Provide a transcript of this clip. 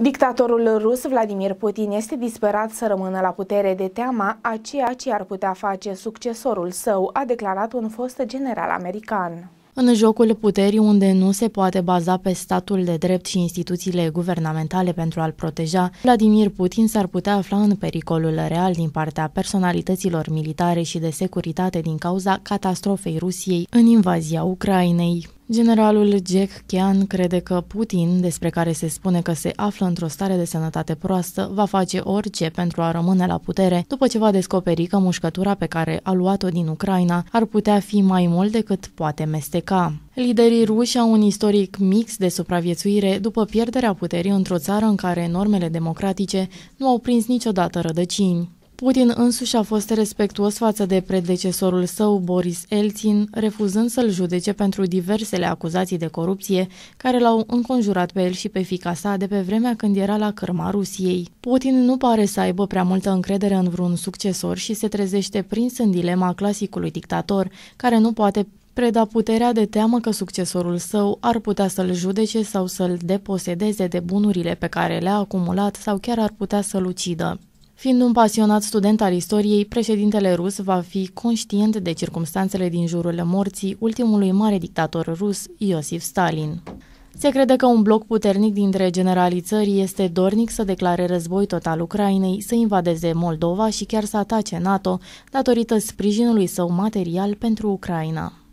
Dictatorul rus Vladimir Putin este disperat să rămână la putere de teama a ceea ce ar putea face succesorul său, a declarat un fost general american. În jocul puterii unde nu se poate baza pe statul de drept și instituțiile guvernamentale pentru a-l proteja, Vladimir Putin s-ar putea afla în pericolul real din partea personalităților militare și de securitate din cauza catastrofei Rusiei în invazia Ucrainei. Generalul Jack Kean crede că Putin, despre care se spune că se află într-o stare de sănătate proastă, va face orice pentru a rămâne la putere după ce va descoperi că mușcătura pe care a luat-o din Ucraina ar putea fi mai mult decât poate mesteca. Liderii ruși au un istoric mix de supraviețuire după pierderea puterii într-o țară în care normele democratice nu au prins niciodată rădăcini. Putin însuși a fost respectuos față de predecesorul său, Boris Elțin, refuzând să-l judece pentru diversele acuzații de corupție care l-au înconjurat pe el și pe fica sa de pe vremea când era la cărma Rusiei. Putin nu pare să aibă prea multă încredere în vreun succesor și se trezește prins în dilema clasicului dictator, care nu poate preda puterea de teamă că succesorul său ar putea să-l judece sau să-l deposedeze de bunurile pe care le-a acumulat sau chiar ar putea să-l ucidă. Fiind un pasionat student al istoriei, președintele rus va fi conștient de circumstanțele din jurul morții ultimului mare dictator rus, Iosif Stalin. Se crede că un bloc puternic dintre generalii țării este dornic să declare război total Ucrainei, să invadeze Moldova și chiar să atace NATO, datorită sprijinului său material pentru Ucraina.